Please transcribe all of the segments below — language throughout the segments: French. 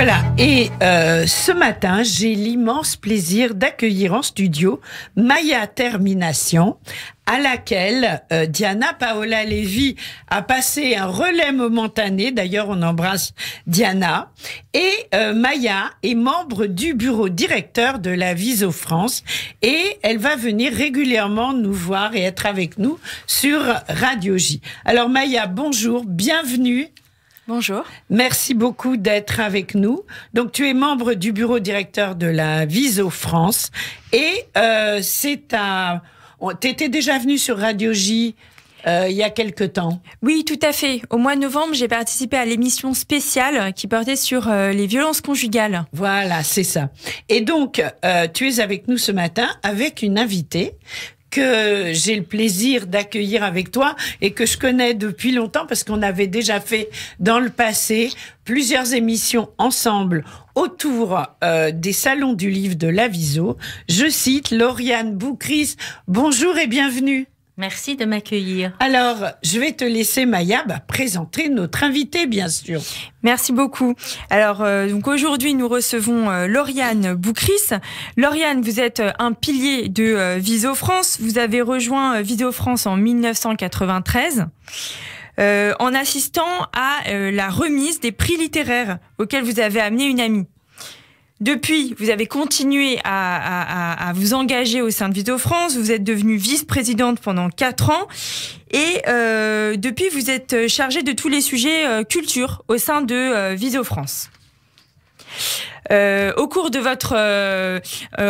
Voilà, et euh, ce matin, j'ai l'immense plaisir d'accueillir en studio Maya Termination, à laquelle euh, Diana Paola Lévy a passé un relais momentané. D'ailleurs, on embrasse Diana. Et euh, Maya est membre du bureau directeur de la Viso France et elle va venir régulièrement nous voir et être avec nous sur Radio J. Alors Maya, bonjour, bienvenue. Bonjour. Merci beaucoup d'être avec nous. Donc, tu es membre du bureau directeur de la Viso France et euh, c'est à. Tu étais déjà venu sur Radio J euh, il y a quelque temps. Oui, tout à fait. Au mois de novembre, j'ai participé à l'émission spéciale qui portait sur euh, les violences conjugales. Voilà, c'est ça. Et donc, tu es avec nous ce matin avec une invitée que j'ai le plaisir d'accueillir avec toi et que je connais depuis longtemps parce qu'on avait déjà fait dans le passé plusieurs émissions ensemble autour euh, des salons du livre de l'Aviso. Je cite Lauriane Boucris. Bonjour et bienvenue. Merci de m'accueillir. Alors, je vais te laisser Maya bah, présenter notre invité, bien sûr. Merci beaucoup. Alors, euh, donc aujourd'hui, nous recevons euh, Lauriane Boucris. Lauriane, vous êtes euh, un pilier de Viso France. Vous avez rejoint Viso France en 1993. en assistant à la remise des prix littéraires auxquels vous avez amené une amie. Depuis, vous avez continué à, vous engager au sein de Viso France. Vous êtes devenue vice-présidente pendant quatre ans. Et euh, depuis, vous êtes chargée de tous les sujets euh, culture au sein de euh, Viso France. au cours de votre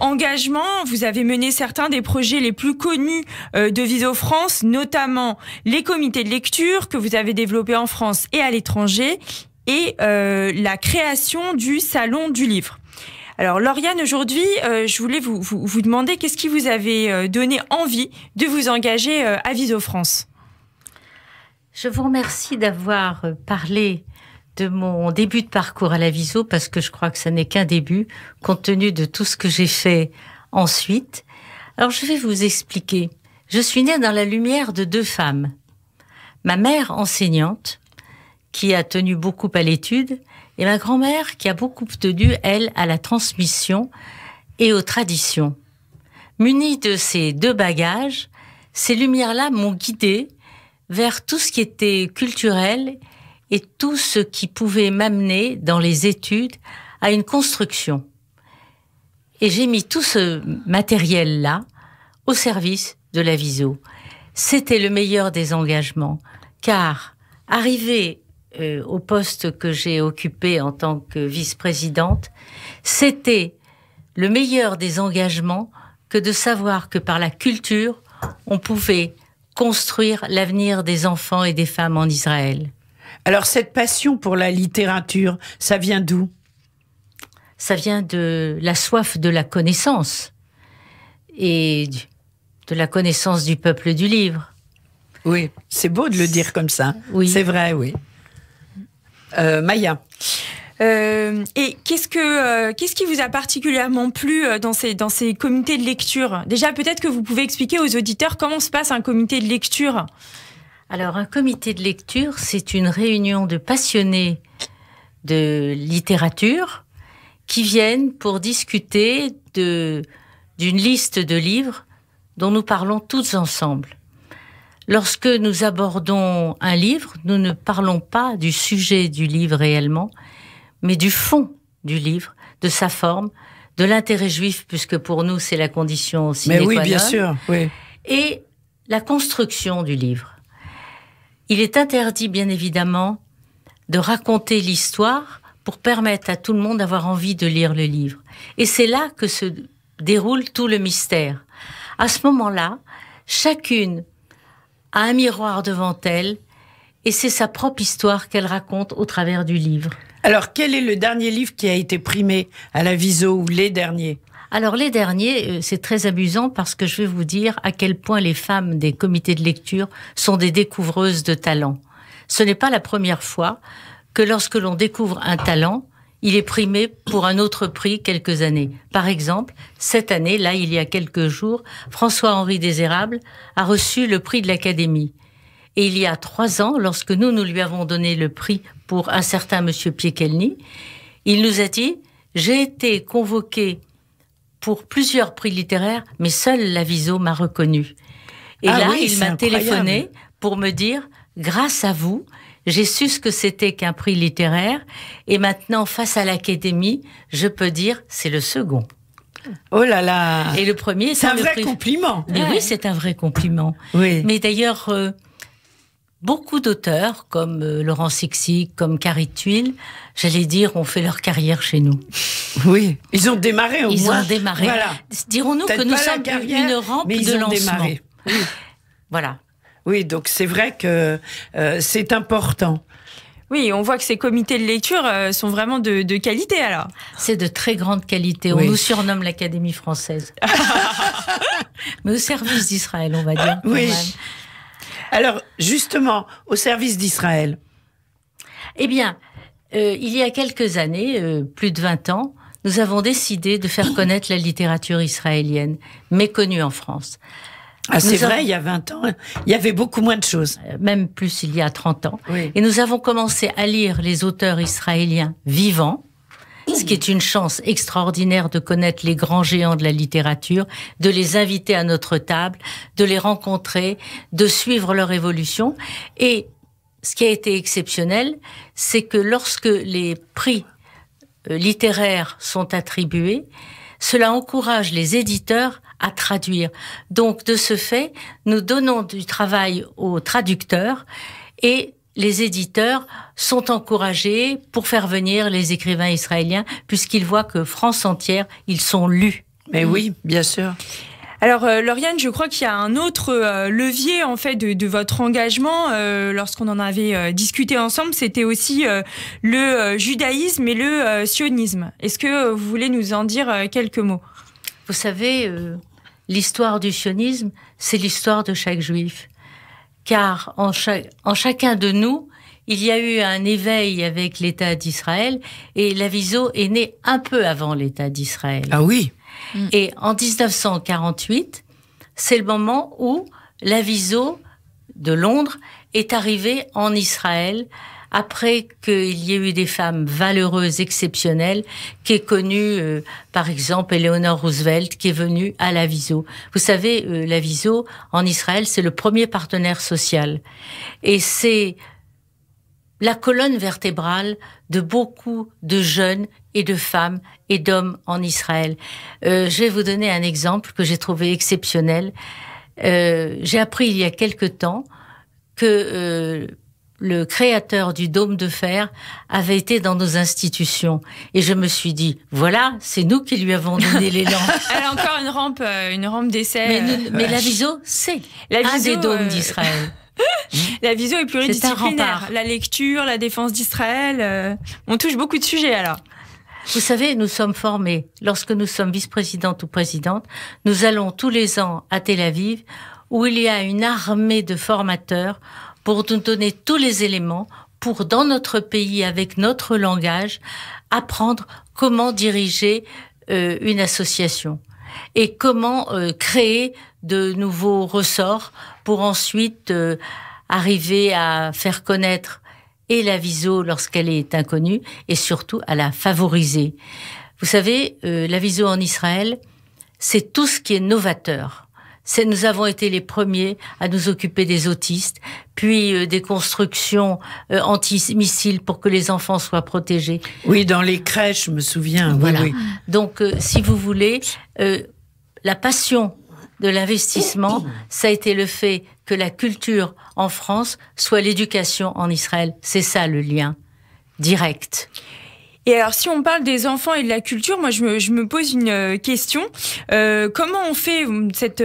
engagement, vous avez mené certains des projets les plus connus de Viso France, notamment les comités de lecture que vous avez développés en France et à l'étranger, et la création du Salon du Livre. Alors Lauriane, aujourd'hui, euh, je voulais vous, vous, demander qu'est-ce qui vous avait euh, donné envie de vous engager euh, à Viso France Je vous remercie d'avoir parlé de mon début de parcours à la Viso parce que je crois que ça n'est qu'un début compte tenu de tout ce que j'ai fait ensuite. Alors je vais vous expliquer. Je suis née dans la lumière de deux femmes. Ma mère enseignante, qui a tenu beaucoup à l'étude, et ma grand-mère, qui a beaucoup tenu, elle, à la transmission et aux traditions. Munie de ces deux bagages, ces lumières-là m'ont guidée vers tout ce qui était culturel et tout ce qui pouvait m'amener dans les études à une construction. Et j'ai mis tout ce matériel-là au service de la Viso. C'était le meilleur des engagements, car arriver euh, au poste que j'ai occupé en tant que vice-présidente, c'était le meilleur des engagements que de savoir que par la culture, on pouvait construire l'avenir des enfants et des femmes en Israël. Alors cette passion pour la littérature, ça vient d'où Ça vient de la soif de la connaissance et de la connaissance du peuple du livre. Oui, c'est beau de le dire comme ça. C'est vrai, oui. Euh, Maya. Euh, et qu'est-ce que euh, qu'est-ce qui vous a particulièrement plu dans ces dans ces comités de lecture Déjà, peut-être que vous pouvez expliquer aux auditeurs comment se passe un comité de lecture. Alors, un comité de lecture, c'est une réunion de passionnés de littérature qui viennent pour discuter de d'une liste de livres dont nous parlons tous ensemble. Lorsque nous abordons un livre, nous ne parlons pas du sujet du livre réellement, mais du fond du livre, de sa forme, de l'intérêt juif, puisque pour nous c'est la condition sine Mais oui, bien sûr, Et la construction du livre. Il est interdit, bien évidemment, de raconter l'histoire pour permettre à tout le monde d'avoir envie de lire le livre. Et c'est là que se déroule tout le mystère. À ce moment-là, chacune a un miroir devant elle et c'est sa propre histoire qu'elle raconte au travers du livre. Alors, quel est le dernier livre qui a été primé à la Viso ou les derniers alors les derniers, euh, c'est très amusant parce que je vais vous dire à quel point les femmes des comités de lecture sont des découvreuses de talents. Ce n'est pas la première fois que lorsque l'on découvre un talent, il est primé pour un autre prix quelques années. Par exemple, cette année, là, il y a quelques jours, François-Henri Désérable a reçu le prix de l'Académie. Et il y a trois ans, lorsque nous, nous lui avons donné le prix pour un certain monsieur Piekelny, il nous a dit, j'ai été convoqué pour plusieurs prix littéraires, mais seul Laviso m'a reconnu. Et ah là, il m'a téléphoné pour me dire, grâce à vous, j'ai su ce que c'était qu'un prix littéraire. Et maintenant, face à l'académie, je peux dire, c'est le second. Oh là là Et le premier, c'est un, vrai compliment. Mais oui, c'est un vrai compliment. Mais d'ailleurs, euh, beaucoup d'auteurs, comme euh, Laurent Sixi, comme Carrie Tuile, j'allais dire, ont fait leur carrière chez nous. Oui, ils ont démarré au ils moins. Ils ont démarré. Voilà. Dirons-nous que nous sommes une rampe de lancement. Démarré. Oui. Voilà. Oui, donc c'est vrai que euh, c'est important. Oui, on voit que ces comités de lecture euh, sont vraiment de, qualité alors. C'est de très grande qualité. On nous surnomme l'Académie française. Mais au service d'Israël, on va dire. Oui. Alors, justement, au service d'Israël. Eh bien, euh, il y a quelques années, plus de 20 ans, nous avons décidé de faire connaître la littérature israélienne, méconnue en France. Ah, c'est vrai, il y a 20 ans, il y avait beaucoup moins de choses. Euh, même plus il y a 30 ans. Et nous avons commencé à lire les auteurs israéliens vivants, ce qui est une chance extraordinaire de connaître les grands géants de la littérature, de les inviter à notre table, de les rencontrer, de suivre leur évolution. Et ce qui a été exceptionnel, c'est que lorsque les prix euh, littéraires sont attribués, cela encourage les éditeurs à traduire. Donc, de ce fait, nous donnons du travail aux traducteurs et les éditeurs sont encouragés pour faire venir les écrivains israéliens, puisqu'ils voient que France entière, ils sont lus. Mais oui, mm. bien sûr. Alors, euh, Lauriane, je crois qu'il y a un autre euh, levier en fait de, votre engagement euh, lorsqu'on en avait discuté ensemble, c'était aussi le judaïsme et le sionisme. Est-ce que vous voulez nous en dire quelques mots Vous savez, l'histoire du sionisme, c'est l'histoire de chaque juif. Car en, chacun de nous, il y a eu un éveil avec l'État d'Israël et Laviso est né un peu avant l'État d'Israël. Ah oui. Mm. Et en 1948, c'est le moment où Laviso de Londres est arrivé en Israël après qu'il y ait eu des femmes valeureuses, exceptionnelles, est connue, euh, par exemple, Eleanor Roosevelt, qui est venue à l'Aviso. Vous savez, euh, l'Aviso, en Israël, c'est le premier partenaire social. Et c'est la colonne vertébrale de beaucoup de jeunes et de femmes et d'hommes en Israël. Euh, je vais vous donner un exemple que j'ai trouvé exceptionnel. Euh, j'ai appris il y a quelque temps que euh, le créateur du dôme de fer avait été dans nos institutions. Et je me suis dit, voilà, c'est nous qui lui avons donné l'élan. Elle a encore une rampe, euh, une rampe d'essai. Mais, euh, la viso, c'est la viso, des dômes euh, d'Israël. la viso est pluridisciplinaire. la lecture, la défense d'Israël. on touche beaucoup de sujets alors. Vous savez, nous sommes formés. Lorsque nous sommes vice-présidente ou présidente, nous allons tous les ans à Tel Aviv où il y a une armée de formateurs pour nous donner tous les éléments pour, dans notre pays, avec notre langage, apprendre comment diriger euh, une association et comment euh, créer de nouveaux ressorts pour ensuite euh, arriver à faire connaître et la viso lorsqu'elle est inconnue et surtout à la favoriser. Vous savez, la viso en Israël, c'est tout ce qui est novateur c'est nous avons été les premiers à nous occuper des autistes, puis euh, des constructions euh, anti-missiles pour que les enfants soient protégés. Oui, dans les crèches, je me souviens. Voilà. Donc, euh, si vous voulez, la passion de l'investissement, ça a été le fait que la culture en France soit l'éducation en Israël. C'est ça le lien direct. Et alors, si on parle des enfants et de la culture, moi, je me, pose une euh, question. Euh, comment on fait euh, cet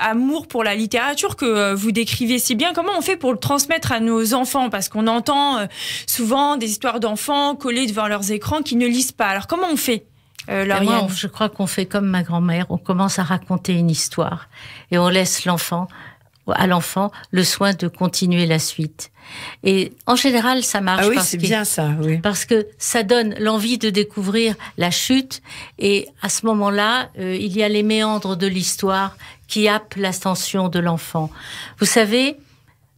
amour pour la littérature que vous décrivez si bien Comment on fait pour le transmettre à nos enfants Parce qu'on entend souvent des histoires d'enfants collés devant leurs écrans qui ne lisent pas. Alors, comment on fait euh, moi, je crois qu'on fait comme ma grand-mère, on commence à raconter une histoire et on laisse l'enfant à l'enfant le soin de continuer la suite. Et en général, ça marche. Ah oui, c'est bien ça. Parce que ça donne l'envie de découvrir la chute. Et à ce moment-là, euh, il y a les méandres de l'histoire qui happent l'ascension de l'enfant. Vous savez,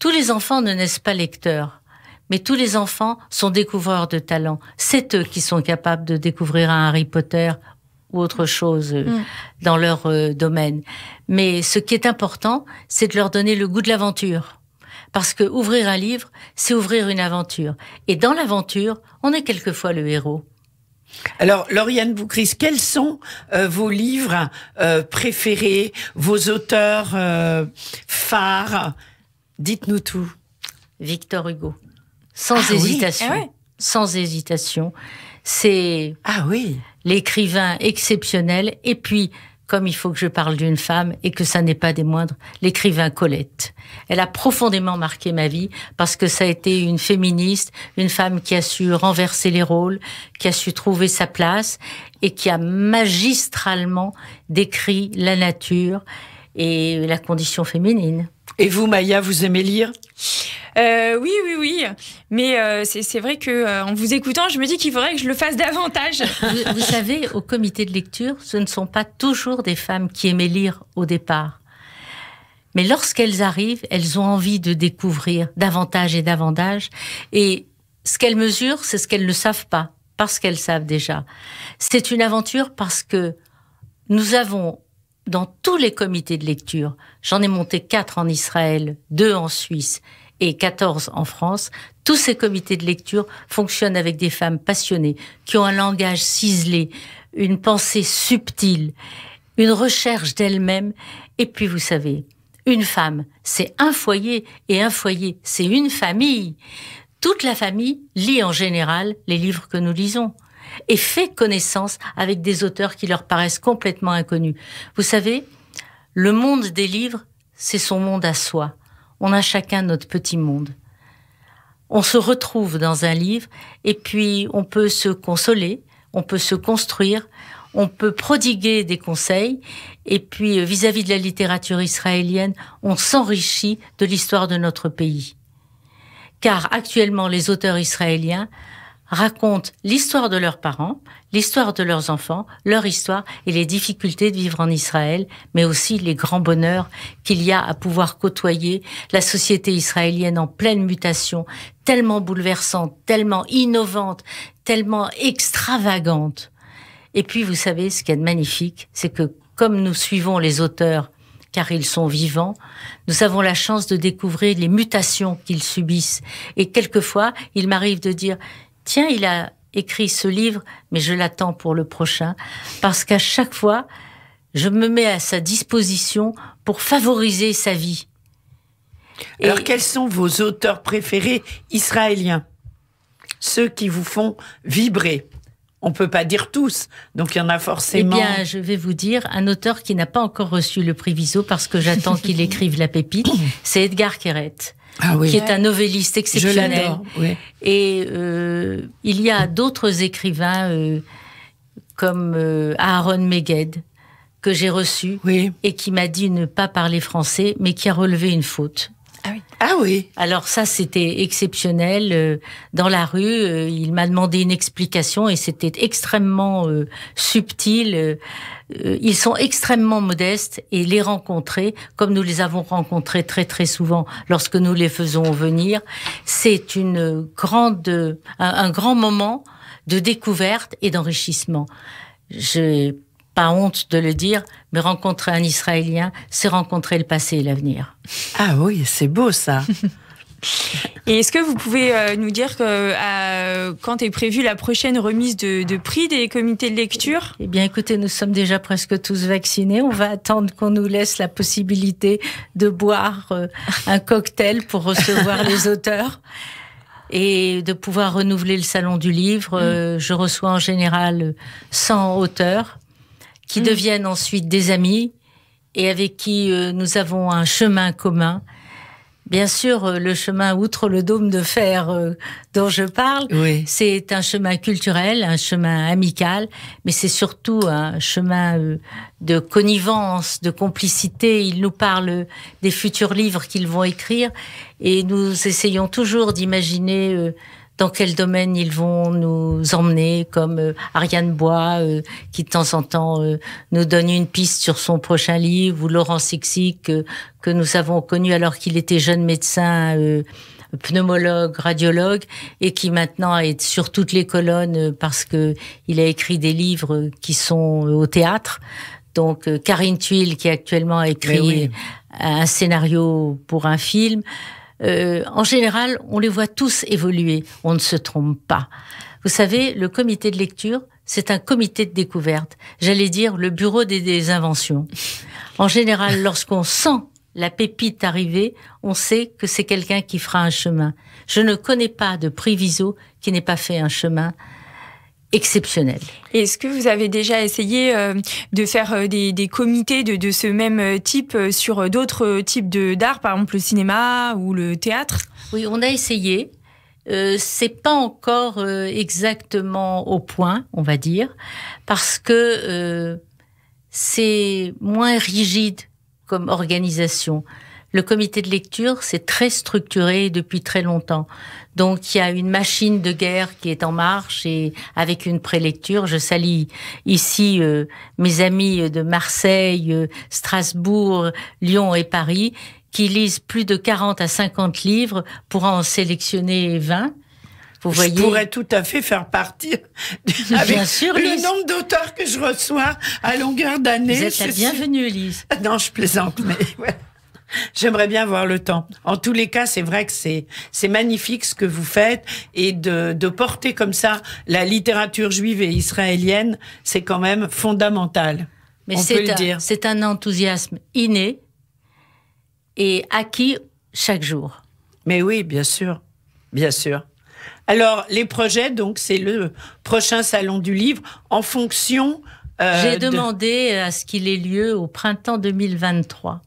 tous les enfants ne naissent pas lecteurs. Mais tous les enfants sont découvreurs de talents. C'est eux qui sont capables de découvrir un Harry Potter ou autre chose euh, mm. dans leur euh, domaine. Mais ce qui est important, c'est de leur donner le goût de l'aventure. Parce que ouvrir un livre, c'est ouvrir une aventure. Et dans l'aventure, on est quelquefois le héros. Alors, Lauriane Boucris, quels sont euh, vos livres préférés, vos auteurs phares Dites-nous tout. Victor Hugo. Sans ah hésitation. Ah oui. Sans hésitation. C'est. Ah oui l'écrivain exceptionnel, et puis, comme il faut que je parle d'une femme, et que ça n'est pas des moindres, l'écrivain Colette. Elle a profondément marqué ma vie, parce que ça a été une féministe, une femme qui a su renverser les rôles, qui a su trouver sa place, et qui a magistralement décrit la nature et la condition féminine. Et vous, Maya, vous aimez lire euh, oui, oui, oui. Mais euh, c'est vrai que euh, en vous écoutant, je me dis qu'il faudrait que je le fasse davantage. Vous, vous, savez, au comité de lecture, ce ne sont pas toujours des femmes qui aimaient lire au départ. Mais lorsqu'elles arrivent, elles ont envie de découvrir davantage et davantage. Et ce qu'elles mesurent, c'est ce qu'elles ne savent pas, parce qu'elles savent déjà. C'est une aventure parce que nous avons dans tous les comités de lecture. J'en ai monté quatre en Israël, deux en Suisse et 14 en France. Tous ces comités de lecture fonctionnent avec des femmes passionnées qui ont un langage ciselé, une pensée subtile, une recherche d'elles-mêmes. Et puis, vous savez, une femme, c'est un foyer et un foyer, c'est une famille. Toute la famille lit en général les livres que nous lisons et fait connaissance avec des auteurs qui leur paraissent complètement inconnus. Vous savez, le monde des livres, c'est son monde à soi. On a chacun notre petit monde. On se retrouve dans un livre et puis on peut se consoler, on peut se construire, on peut prodiguer des conseils et puis euh, vis-à-vis de la littérature israélienne, on s'enrichit de l'histoire de notre pays. Car actuellement, les auteurs israéliens racontent l'histoire de leurs parents, l'histoire de leurs enfants, leur histoire et les difficultés de vivre en Israël, mais aussi les grands bonheurs qu'il y a à pouvoir côtoyer la société israélienne en pleine mutation, tellement bouleversante, tellement innovante, tellement extravagante. Et puis, vous savez, ce qui est magnifique, c'est que comme nous suivons les auteurs car ils sont vivants, nous avons la chance de découvrir les mutations qu'ils subissent. Et quelquefois, il m'arrive de dire, tiens, il a écrit ce livre, mais je l'attends pour le prochain, parce qu'à chaque fois, je me mets à sa disposition pour favoriser sa vie. Alors, quels sont vos auteurs préférés israéliens Ceux qui vous font vibrer on peut pas dire tous, donc il y en a forcément. Eh bien, je vais vous dire un auteur qui n'a pas encore reçu le prix Viso parce que j'attends qu'il écrive la pépite, c'est Edgar Keret. Ah qui est un novelliste exceptionnel. Et euh, il y a d'autres écrivains euh, comme euh, Aaron Meged que j'ai reçu et qui m'a dit ne pas parler français, mais qui a relevé une faute. Ah, ah oui. Alors ça, c'était exceptionnel. Euh, dans la rue, euh, il m'a demandé une explication et c'était extrêmement euh, subtil. Ils sont extrêmement modestes et les rencontrer, comme nous les avons rencontrés très très souvent lorsque nous les faisons venir, c'est une grande, un, un grand moment de découverte et d'enrichissement. Je honte de le dire, mais rencontrer un Israélien, c'est rencontrer le passé et l'avenir. Ah oui, c'est beau ça. Et est-ce que vous pouvez euh, nous dire que, euh, quand est prévue la prochaine remise de, prix des comités de lecture Eh bien, écoutez, nous sommes déjà presque tous vaccinés. On va attendre qu'on nous laisse la possibilité de boire euh, un cocktail pour recevoir les auteurs et de pouvoir renouveler le salon du livre. Mm. Je reçois en général 100 auteurs qui mm. deviennent ensuite des amis et avec qui euh, nous avons un chemin commun. Bien sûr, euh, le chemin outre le dôme de fer euh, dont je parle, c'est un chemin culturel, un chemin amical, mais c'est surtout un chemin de connivence, de complicité. Ils nous parlent des futurs livres qu'ils vont écrire et nous essayons toujours d'imaginer dans quel domaine ils vont nous emmener, comme euh, Ariane Bois, euh, qui de temps en temps euh, nous donne une piste sur son prochain livre, ou Laurent Sixic, que nous avons connu alors qu'il était jeune médecin pneumologue, radiologue, et qui maintenant est sur toutes les colonnes parce que il a écrit des livres qui sont au théâtre. Donc Karine Tuile, qui actuellement a eh écrit un scénario pour un film. Euh, en général, on les voit tous évoluer. On ne se trompe pas. Vous savez, le comité de lecture, c'est un comité de découverte. J'allais dire le bureau des, inventions. En général, lorsqu'on sent la pépite arriver, on sait que c'est quelqu'un qui fera un chemin. Je ne connais pas de Préviso qui n'ait pas fait un chemin exceptionnel. Est-ce que vous avez déjà essayé euh, de faire euh, des, comités de, ce même euh, type sur d'autres types d'art, par exemple le cinéma ou le théâtre Oui, on a essayé. Euh, c'est pas encore exactement au point, on va dire, parce que c'est moins rigide comme organisation. Le comité de lecture, c'est très structuré depuis très longtemps. Donc il y a une machine de guerre qui est en marche et avec une prélecture, je salue ici euh, mes amis euh, de Marseille, euh, Strasbourg, Lyon et Paris qui lisent plus de 40 à 50 livres pour en sélectionner 20. Vous voyez. Je pourrais tout à fait faire partie avec le nombre d'auteurs que je reçois à longueur d'année. Vous êtes la bienvenue, Non, je plaisante, mais ouais. J'aimerais bien voir le temps. En tous les cas, c'est vrai que c'est c'est magnifique ce que vous faites et de, de porter comme ça la littérature juive et israélienne, c'est quand même fondamental. Mais c'est un, enthousiasme inné et acquis chaque jour. Mais oui, bien sûr, bien sûr. Alors les projets, donc c'est le prochain salon du livre en fonction. Euh, J'ai demandé à ce qu'il ait lieu au printemps 2023.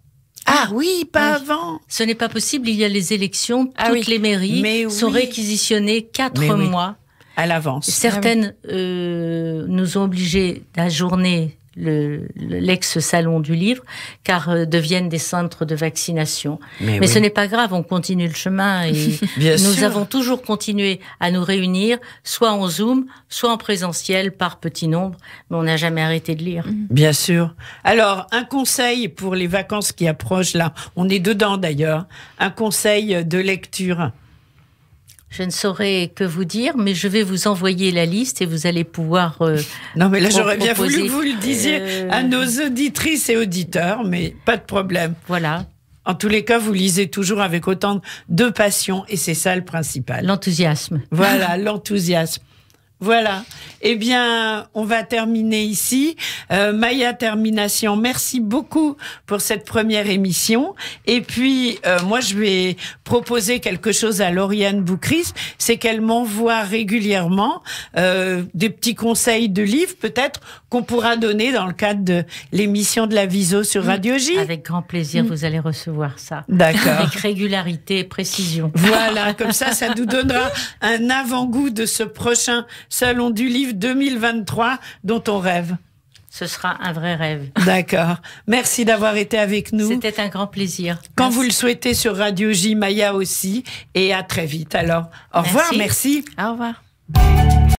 Ah, ah oui, pas avant. Ce n'est pas possible. Il y a les élections. Ah Toutes les mairies sont réquisitionnées quatre mois à l'avance. Certaines ah euh, nous ont obligés d'ajourner l'ex-salon du livre, car euh, deviennent des centres de vaccination. Mais, ce n'est pas grave, on continue le chemin et nous avons toujours continué à nous réunir, soit en Zoom, soit en présentiel par petit nombre, mais on n'a jamais arrêté de lire. Mm. Bien sûr. Alors, un conseil pour les vacances qui approchent là, on est dedans d'ailleurs, un conseil de lecture je ne saurais que vous dire, mais je vais vous envoyer la liste et vous allez pouvoir. Euh, non, mais là, j'aurais bien voulu que vous le disiez à euh, nos auditrices et auditeurs, mais pas de problème. Voilà. En tous les cas, vous lisez toujours avec autant de passion et c'est ça le principal. L'enthousiasme. Voilà, l'enthousiasme. Voilà. Eh bien, on va terminer ici. Euh, Maya Termination, merci beaucoup pour cette première émission. Et puis, euh, moi, je vais proposer quelque chose à Lauriane Boucris, c'est qu'elle m'envoie régulièrement euh, des petits conseils de livres, peut-être, qu'on pourra donner dans le cadre de l'émission de la Viso sur Radio g Avec grand plaisir, vous mm. allez recevoir ça. D'accord. Avec régularité et précision. Voilà, comme ça, ça nous donnera un avant-goût de ce prochain Salon du Livre 2023 dont on rêve ce sera un vrai rêve. D'accord. Merci d'avoir été avec nous. C'était un grand plaisir. Quand vous le souhaitez sur Radio J Maya aussi. Et à très vite alors. Au revoir, merci. Au revoir.